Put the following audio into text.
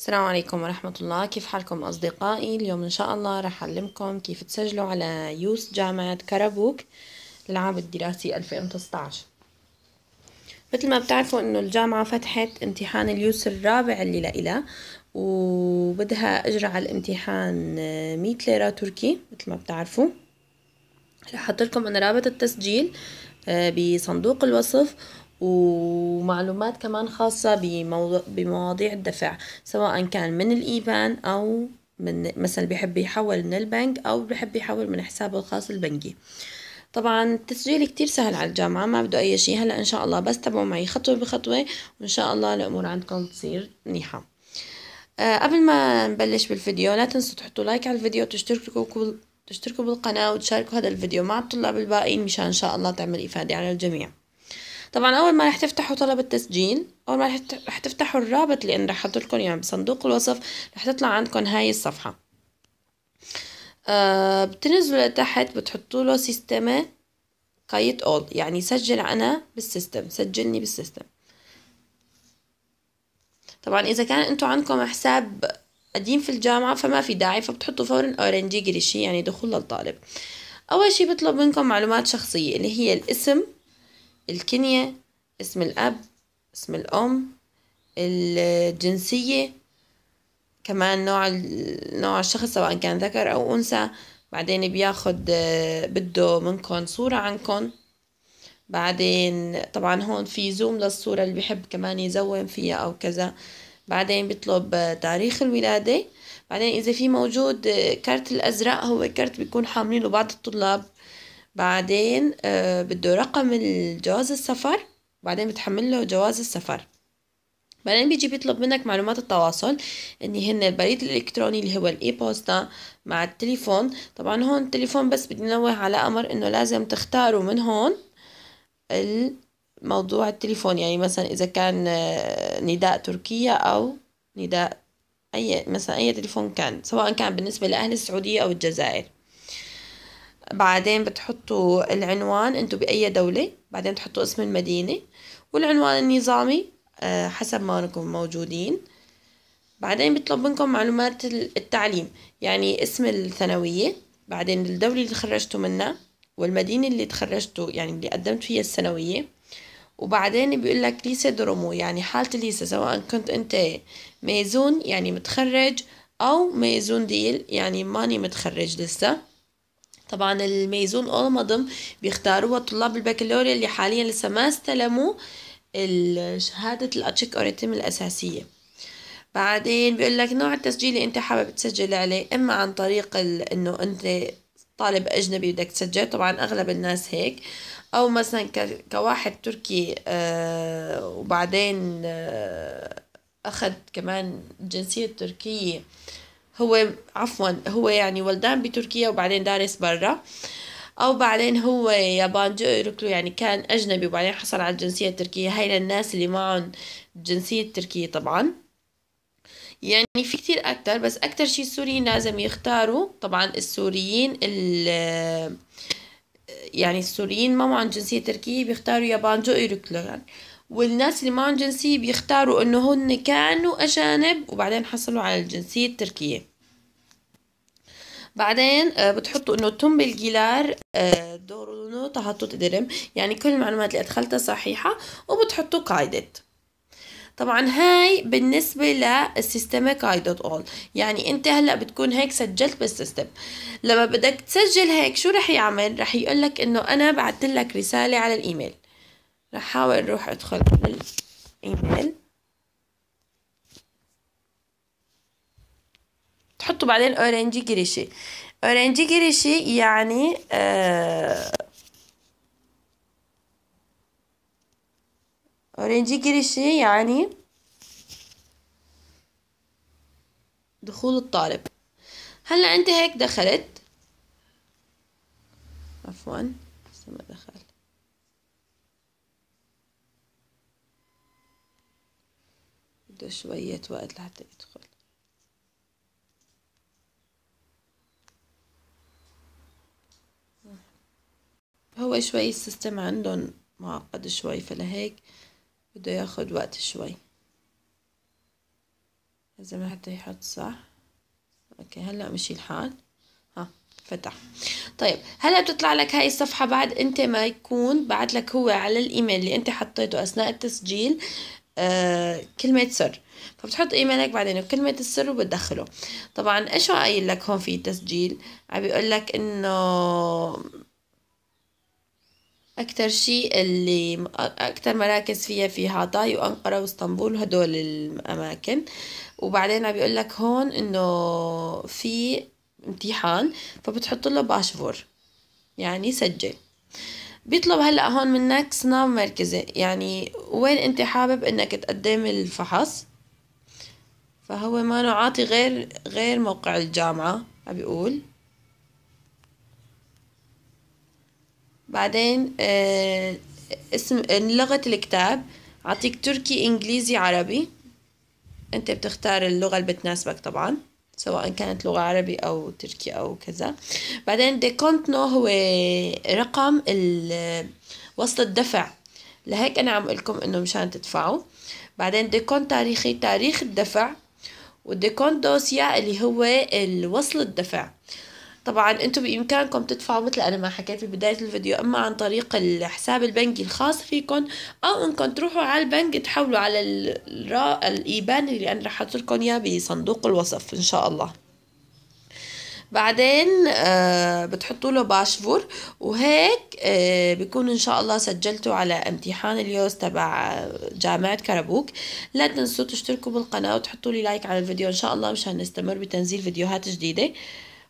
السلام عليكم ورحمة الله كيف حالكم أصدقائي اليوم إن شاء الله رح أعلمكم كيف تسجلوا على يوس جامعة كرابوك للعام الدراسي 2019 مثل ما بتعرفوا إنه الجامعة فتحت امتحان اليوس الرابع اللي لإلها وبدها أجرى على الامتحان 100 ليرة تركي مثل ما بتعرفوا رح أحط لكم أنا رابط التسجيل آه، بصندوق الوصف ومعلومات كمان خاصة بموضوع بمواضيع الدفع سواء كان من الإيبان أو من مثلا بيحب يحول من البنك أو بيحب يحول من حسابه الخاص البنكي طبعا التسجيل كتير سهل على الجامعة ما بده أي شيء هلأ إن شاء الله بس تابعوا معي خطوة بخطوة وإن شاء الله الأمور عندكم تصير منيحة آه، قبل ما نبلش بالفيديو لا تنسوا تحطوا لايك على الفيديو وتشتركوا تشتركوا بالقناة وتشاركوا هذا الفيديو مع الطلاب الباقيين مشان إن شاء الله تعمل إفادة على الجميع طبعا اول ما رح تفتحوا طلب التسجيل اول ما رح تفتحوا الرابط اللي انا رح احطلكم اياه يعني بصندوق الوصف رح تطلع عندكم هاي الصفحه آه بتنزلوا لتحت بتحطوا له سيستم قيد اول يعني سجل انا بالسيستم سجلني بالسيستم طبعا اذا كان انتم عندكم حساب قديم في الجامعة فما في داعي فبتحطوا فورا اورنجي جريشي يعني دخول للطالب اول شي بطلب منكم معلومات شخصية اللي هي الاسم الكنية اسم الأب اسم الأم الجنسية كمان نوع نوع الشخص سواء كان ذكر أو أنثى بعدين بياخد آه، بده منكم صورة عنكم بعدين طبعا هون في زوم للصورة اللي بحب كمان يزوم فيها أو كذا بعدين بيطلب آه، تاريخ الولادة بعدين إذا في موجود آه، كارت الأزرق هو كارت بيكون حاملينه بعض الطلاب بعدين آه، بده رقم جواز السفر بعدين بتحمل له جواز السفر بعدين بيجي بيطلب منك معلومات التواصل اللي هن البريد الالكتروني اللي هو الاي بوستا مع التليفون طبعا هون التليفون بس بدي نوه على امر انه لازم تختاروا من هون موضوع التليفون يعني مثلا اذا كان آه، نداء تركيا او نداء اي مثلا اي تليفون كان سواء كان بالنسبه لاهل السعوديه او الجزائر بعدين بتحطوا العنوان انتو بأي دولة بعدين تحطوا اسم المدينة والعنوان النظامي آه، حسب ما انكم موجودين بعدين بيطلب منكم معلومات التعليم يعني اسم الثانوية بعدين الدولة اللي تخرجتوا منها والمدينة اللي تخرجتوا يعني اللي قدمت فيها الثانوية وبعدين بيقول لك ليسا درومو يعني حالة ليسا سواء كنت انت ميزون يعني متخرج او ميزون ديل يعني ماني متخرج لسه طبعا الميزون اولمضم بيختاروها طلاب البكالوريا اللي حاليا لسه ما استلموا شهادة الاتشيك أوريتم الأساسية بعدين بيقول لك نوع التسجيل اللي انت حابب تسجل عليه اما عن طريق انه انت طالب اجنبي بدك تسجل طبعا اغلب الناس هيك او مثلا كواحد تركي آه وبعدين آه اخذ كمان الجنسية التركية آه هو عفوا هو يعني ولدان بتركيا وبعدين دارس برا او بعدين هو يابانجي يركلو يعني كان اجنبي وبعدين حصل على الجنسيه التركيه هاي للناس اللي معهم الجنسيه التركيه طبعا يعني في كتير اكتر بس اكتر شي السوريين لازم يختاروا طبعا السوريين ال يعني السوريين ما معهم جنسية تركية بيختاروا جو يركلو يعني والناس اللي معهم جنسية بيختاروا انه هن كانوا اجانب وبعدين حصلوا على الجنسية التركية بعدين آه، بتحطوا انه تم الجيلار آه، دورونو تحطوا تدرم يعني كل المعلومات اللي ادخلتها صحيحة وبتحطوا قايدت طبعا هاي بالنسبة للسيستم اي دوت اول يعني انت هلا بتكون هيك سجلت بالسيستم لما بدك تسجل هيك شو رح يعمل رح يقولك انه انا بعت لك رسالة على الايميل راح احاول اروح ادخل بالايميل الايميل تحطوا بعدين اورنجي جريشي اورنجي جريشي يعني آه اورنجي جريشي يعني دخول الطالب هلا انت هيك دخلت عفوا بده شوية وقت لحتى يدخل هو شوي السيستم عندهم معقد شوي فلهيك بده ياخد وقت شوي لازم حتى يحط صح اوكي هلا مشي الحال ها فتح طيب هلا بتطلع لك هاي الصفحه بعد انت ما يكون بعت لك هو على الايميل اللي انت حطيته اثناء التسجيل آه، كلمة سر فبتحط ايميلك بعدين بكلمة السر وبتدخله طبعا ايش قايل لك هون في تسجيل عم بيقول لك انه اكتر شيء اللي اكتر مراكز فيها في هاتاي وانقره واسطنبول وهدول الاماكن وبعدين عم بيقول لك هون انه في امتحان فبتحط له باشفور يعني سجل بيطلب هلا هون منك سناب مركزي يعني وين انت حابب انك تقدم الفحص فهو ما عاطي غير غير موقع الجامعة بيقول بعدين آه اسم لغة الكتاب عطيك تركي انجليزي عربي انت بتختار اللغة اللي بتناسبك طبعا سواء كانت لغة عربي أو تركي أو كذا بعدين ديكونت نو هو رقم وصل الدفع لهيك أنا عم لكم إنه مشان تدفعوا بعدين ديكونت تاريخي تاريخ الدفع وديكونت دوسيا اللي هو الوصل الدفع طبعا انتم بامكانكم تدفعوا مثل انا ما حكيت ببدايه الفيديو اما عن طريق الحساب البنكي الخاص فيكم او انكم تروحوا على البنك تحولوا على الايبان اللي انا رح احط لكم اياه بصندوق الوصف ان شاء الله بعدين آه، بتحطوا له باشفور وهيك آه بيكون ان شاء الله سجلتوا على امتحان اليوز تبع جامعة كربوك لا تنسوا تشتركوا بالقناة وتحطوا لي لايك على الفيديو ان شاء الله مشان نستمر بتنزيل فيديوهات جديدة